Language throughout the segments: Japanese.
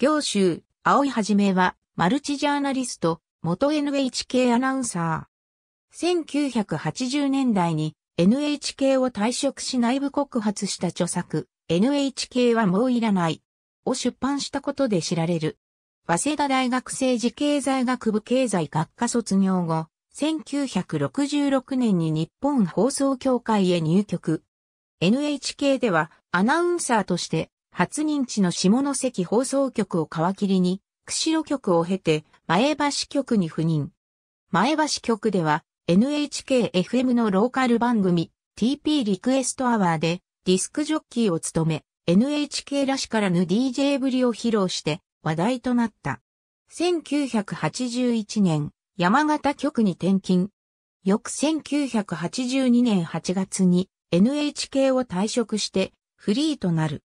行州、青いはじめは、マルチジャーナリスト、元 NHK アナウンサー。1980年代に NHK を退職し内部告発した著作、NHK はもういらない、を出版したことで知られる。早稲田大学政治経済学部経済学科卒業後、1966年に日本放送協会へ入局。NHK ではアナウンサーとして初認知の下関放送局を皮切りに、釧路局を経て、前橋局に赴任。前橋局では、NHKFM のローカル番組、TP リクエストアワーで、ディスクジョッキーを務め、NHK らしからぬ DJ ぶりを披露して、話題となった。1981年、山形局に転勤。翌1982年8月に NHK を退職してフリーとなる。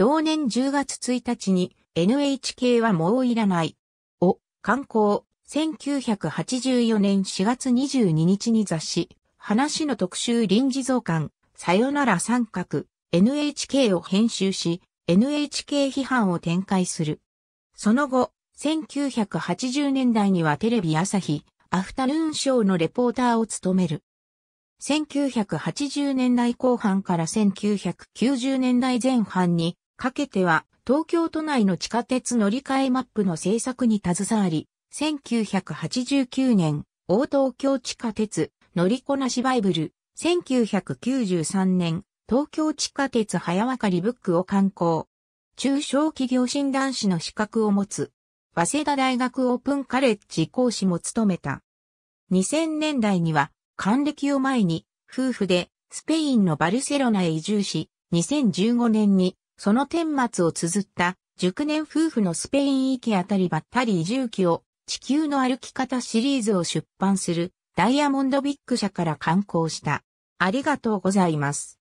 同年10月1日に NHK はもういらない。を、刊行。1984年4月22日に雑誌、話の特集臨時増刊、さよなら三角、NHK を編集し、NHK 批判を展開する。その後、1980年代にはテレビ朝日、アフタヌーンショーのレポーターを務める。1980年代後半から1990年代前半にかけては、東京都内の地下鉄乗り換えマップの制作に携わり、1989年、大東京地下鉄、乗りこなしバイブル、1993年、東京地下鉄早わかりブックを刊行。中小企業診断士の資格を持つ。早稲田大学オープンカレッジ講師も務めた。2000年代には、還暦を前に、夫婦でスペインのバルセロナへ移住し、2015年にその顛末を綴った熟年夫婦のスペイン行きあたりばったり移住記を地球の歩き方シリーズを出版するダイヤモンドビッグ社から刊行した。ありがとうございます。